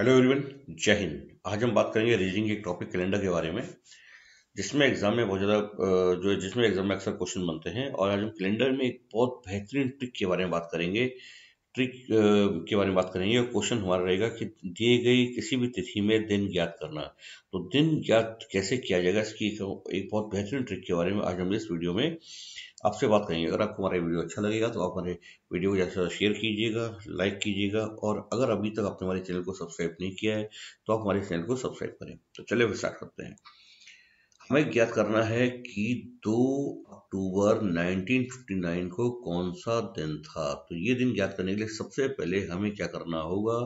hello everyone जय हिंद आज हम बात करेंगे रीजनिंग के टॉपिक कैलेंडर के बारे में जिसमें एग्जाम में बहुत ज़्यादा जो जिसमें एग्जाम में अक्सर क्वेश्चन बनते हैं और आज हम कैलेंडर में एक बहुत बेहतरीन ट्रिक के बारे में बात करेंगे ट्रिक के बारे में बात करेंगे और क्वेश्चन हमारा रहेगा कि दिए गई किसी भी तिथि में दिन ज्ञात करना तो दिन ज्ञात कैसे किया जाएगा इसकी एक बहुत बेहतरीन ट्रिक के बारे में आज हम इस वीडियो में आपसे बात करेंगे अगर आपको हमारा वीडियो अच्छा लगेगा तो आप हमारे वीडियो को ज़्यादा शेयर कीजिएगा लाइक कीजिएगा और अगर अभी तक आपने हमारे चैनल को सब्सक्राइब नहीं किया है तो आप हमारे चैनल को सब्सक्राइब करें तो चलिए फिर स्टार्ट करते हैं हमें ज्ञात करना है कि 2 अक्टूबर 1959 को कौन सा दिन था तो ये दिन ज्ञात करने के लिए सबसे पहले हमें क्या करना होगा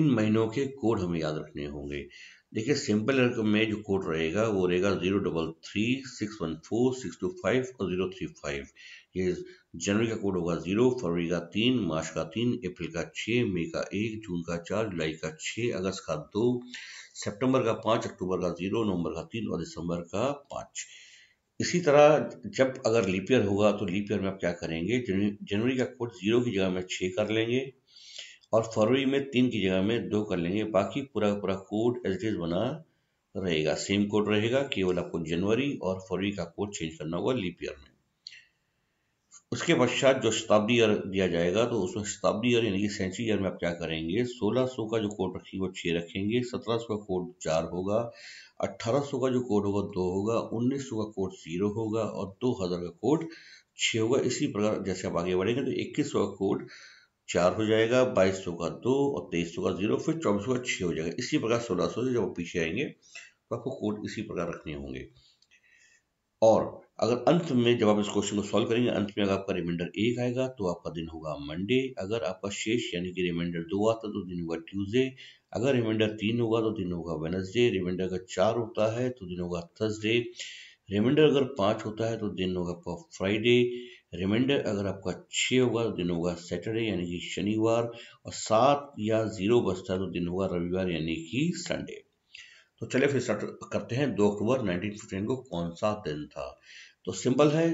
इन महीनों के कोड हमें याद रखने होंगे देखिए सिंपल एरर में जो कोड रहेगा वो रहेगा zero double three six one four six two five और जीरो थ्री फाइव ये जनवरी का कोड होगा जीरो फरवरी का तीन मार्च का तीन अप्रैल का छः मई का एक जून का चार जुलाई का छः अगस्त का दो सितंबर का पाँच अक्टूबर का जीरो नवंबर का तीन और दिसंबर का पाँच इसी तरह जब अगर लीपियर होगा तो लीपियर में आप क्या करेंगे जनवरी का कोड जीरो की जगह में छः कर लेंगे और फरवरी में तीन की जगह में दो कर लेंगे बाकी पूरा पूरा कोड एज इज बना रहेगा सेम कोड रहेगा केवल आपको जनवरी और फरवरी का कोड चेंज करना होगा लीप ईयर में उसके पश्चात जो शताब्दी ईयर दिया जाएगा तो उसमें शताब्दी ईयर यानी कि सेंचुरी ईयर में आप क्या करेंगे 1600 का जो कोड रखेंगे वो छः रखेंगे 1700 का कोड चार होगा 1800 का जो कोड होगा दो होगा 1900 का कोड जीरो होगा और 2000 का कोड छः होगा इसी प्रकार जैसे आप आगे बढ़ेंगे तो 2100 का कोड चार हो जाएगा बाईस सौ का दो और तेईस सौ का जीरो फिर चौबीस सौ का छः हो जाएगा इसी प्रकार सोलह सौ से जब पीछे आएंगे तो आपको कोड इसी प्रकार रखने होंगे और अगर अंत में जब आप इस क्वेश्चन को सॉल्व करेंगे अंत में अगर आपका रिमाइंडर एक आएगा तो आपका दिन होगा मंडे अगर आपका शेष यानी कि रिमाइंडर दो आता तो दिन होगा ट्यूजडे अगर रिमाइंडर तीन होगा तो दिन होगा वेनसडे रिमाइंडर अगर चार होता है तो दिन होगा थर्सडे रिमाइंडर अगर पाँच होता है तो दिन होगा आपका फ्राइडे रिमाइंडर अगर आपका छः होगा तो दिन होगा सैटरडे यानी कि शनिवार और सात या जीरो बजता है तो दिन होगा रविवार यानी कि संडे तो चले फिर स्टार्ट करते हैं दो अक्टूबर नाइनटीन को कौन सा दिन था तो सिंपल है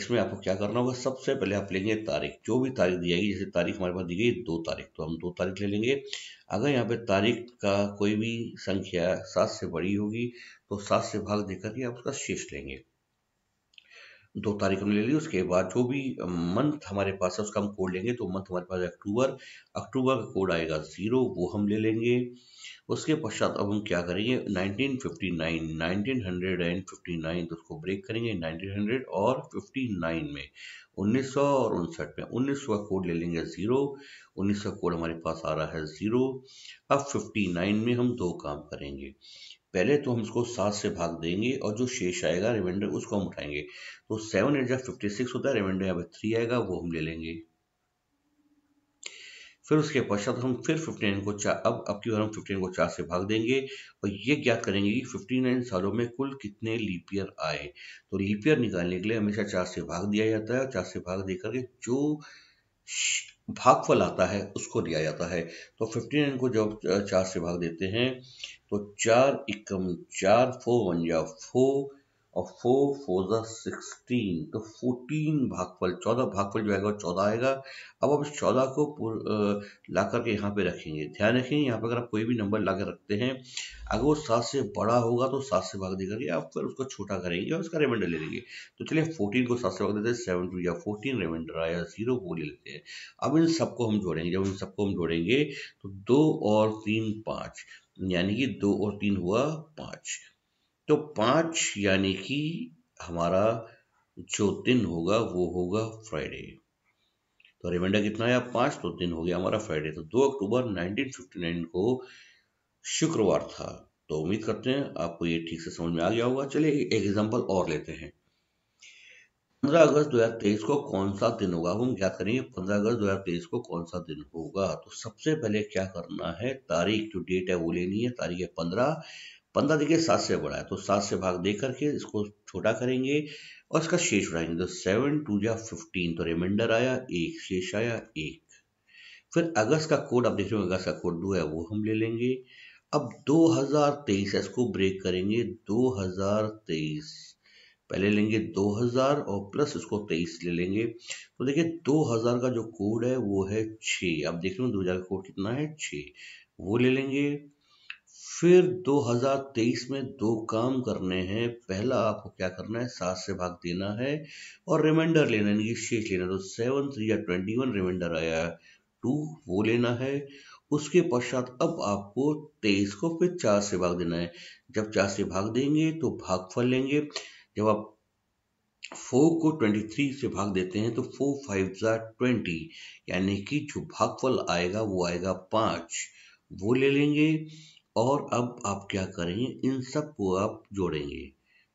इसमें आपको क्या करना होगा सबसे पहले आप लेंगे तारीख जो भी तारीख दी जाएगी जैसे तारीख हमारे पास दी गई दो तारीख तो हम दो तारीख ले लेंगे अगर यहाँ पे तारीख का कोई भी संख्या सात से बड़ी होगी तो सात से भाग देकर के आप उसका शेष लेंगे दो तारीख हमने ले ली उसके बाद जो भी मंथ हमारे पास है उसका हम कोड लेंगे तो मंथ हमारे पास अक्टूबर अक्टूबर का कोड आएगा ज़ीरो वो हम ले लेंगे उसके पश्चात अब हम क्या करेंगे 1959 1959 तो उसको ब्रेक करेंगे हंड्रेड और 59 में सौ और उनसठ में उन्नीस का कोड ले लेंगे ज़ीरो उन्नीस का कोड हमारे पास आ रहा है ज़ीरो अब 59 में हम दो काम करेंगे पहले तो हम इसको सात से भाग देंगे और जो शेष आएगा रिमाइंडर उसको हम उठाएंगे तो सेवन एट जब फिफ्टी सिक्स होता है रिमाइंडर यहाँ पे थ्री आएगा वो हम ले लेंगे फिर उसके पश्चात हम फिर फिफ्टी नाइन को चार अब अब की बार हम 15 को चार से भाग देंगे और ये ज्ञात करेंगे कि 59 सालों में कुल कितने लीपियर आए तो लीपियर निकालने के लिए हमेशा चार से भाग दिया जाता है और चार से भाग दे करके जो भागफल आता है उसको दिया जाता है तो फिफ्टी नाइन को जब चार से भाग देते हैं तो चार इक्कम चार फोर वन जा फोर और फोर फोर दिक्सटीन तो फोर्टीन भागफल चौदह भागफल जो आएगा चौदह आएगा अब आप इस चौदह को ला करके यहाँ पे रखेंगे ध्यान रखें यहाँ पे अगर आप कोई भी नंबर ला रखते हैं अगर वो सात से बड़ा होगा तो सात से भाग देकर आप फिर उसको छोटा करेंगे और उसका रिमाइंडर ले लेंगे तो चलिए फोर्टीन को सात से भाग देते हैं सेवन टू या फोर्टीन रिमाइंडर आया जीरो वो ले लेते हैं अब इन सबको हम जोड़ेंगे जब इन सबको हम जोड़ेंगे तो दो और तीन पाँच यानी कि दो और तीन हुआ पाँच तो पांच यानी कि हमारा जो दिन होगा वो होगा फ्राइडे तो रिमाइंडर कितना है पांच तो दिन हो गया हमारा फ्राइडे तो दो अक्टूबर 1959 को शुक्रवार था तो उम्मीद करते हैं आपको ये ठीक से समझ में आ गया होगा चलिए एक एग्जांपल और लेते हैं पंद्रह अगस्त 2023 को कौन सा दिन होगा हम क्या करेंगे पंद्रह अगस्त 2023 को कौन सा दिन होगा तो सबसे पहले क्या करना है तारीख जो डेट है वो लेनी है तारीख है पंद्रह पंद्रह देखिए सात से बड़ा है तो सात से भाग दे करके इसको छोटा करेंगे और इसका शेष बढ़ाएंगे तो सेवन टू या फिफ्टीन तो रिमाइंडर आया एक शेष आया एक फिर अगस्त का कोड आप देख रहे हो अगस्त का कोड दो है वो हम ले लेंगे अब 2023 इसको ब्रेक करेंगे 2023 पहले लेंगे 2000 और प्लस इसको 23 ले लेंगे तो देखिए 2000 का जो कोड है वो है 6 आप देख रहे हो हजार का कोड कितना है 6 वो ले लेंगे फिर 2023 में दो काम करने हैं पहला आपको क्या करना है सात से भाग देना है और रिमाइंडर लेना यानी कि शेष लेना तो सेवन थ्री या ट्वेंटी वन रिमाइंडर आया टू वो लेना है उसके पश्चात अब आपको तेईस को फिर चार से भाग देना है जब चार से भाग देंगे तो भाग फल लेंगे जब आप फोर को ट्वेंटी थ्री से भाग देते हैं तो फोर फाइव जार ट्वेंटी यानी कि जो भागफल आएगा वो आएगा पाँच वो ले लेंगे और अब आप क्या करेंगे इन सब को आप जोड़ेंगे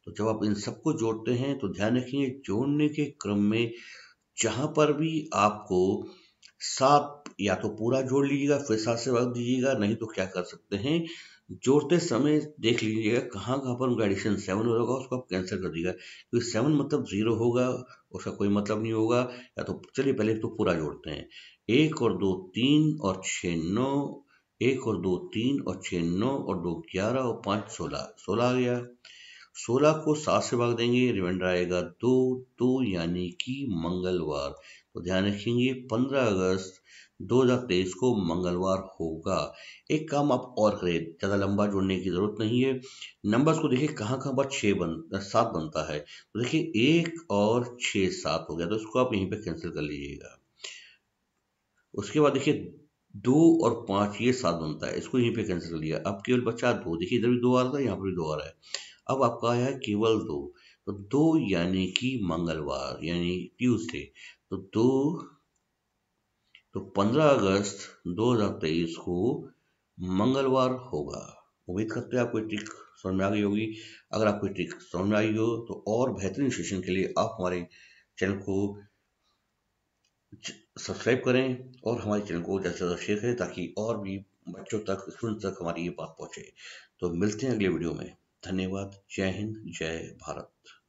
तो जब आप इन सबको जोड़ते हैं तो ध्यान रखेंगे जोड़ने के क्रम में जहाँ पर भी आपको सात या तो पूरा जोड़ लीजिएगा फिर सात से भाग दीजिएगा नहीं तो क्या कर सकते हैं जोड़ते समय देख लीजिएगा कहाँ कहाँ पर उनका एडिशन सेवन हो उसको आप कैंसिल कर दीजिएगा क्योंकि तो सेवन मतलब जीरो होगा उसका कोई मतलब नहीं होगा या तो चलिए पहले तो पूरा जोड़ते हैं एक और दो तीन और छः नौ एक और दो तीन और छः नौ और दो ग्यारह और पाँच सोलह सोलह आ गया सोलह को सात से भाग देंगे रिमाइंडर आएगा दो दो यानी कि मंगलवार तो ध्यान रखेंगे पंद्रह अगस्त दो हजार तेईस को मंगलवार होगा एक काम आप और करें ज़्यादा लंबा जोड़ने की ज़रूरत नहीं है नंबर्स को देखिए कहाँ कहाँ पर छः बन सात बनता है तो देखिए एक और छः सात हो गया तो इसको आप यहीं पे कैंसिल कर लीजिएगा उसके बाद देखिए दो और पांच ये सात बनता है इसको यहीं पे कैंसिल कर लिया अब केवल बचा दो देखिए इधर भी दो आ रहा था यहाँ पर भी दो आ रहा है अब आपका आया केवल दो तो दो यानी कि मंगलवार यानी ट्यूसडे तो दो तो पंद्रह अगस्त दो हजार तेईस को मंगलवार होगा उम्मीद करते हैं आपको ट्रिक समझ में आ गई होगी अगर आपको ट्रिक समझ में आई हो तो और बेहतरीन सेशन के लिए आप हमारे चैनल को सब्सक्राइब करें और हमारे चैनल को ज़्यादा से ज़्यादा शेयर करें ताकि और भी बच्चों तक स्टूडेंट तक हमारी ये बात पहुँचे तो मिलते हैं अगले वीडियो में धन्यवाद जय हिंद जय भारत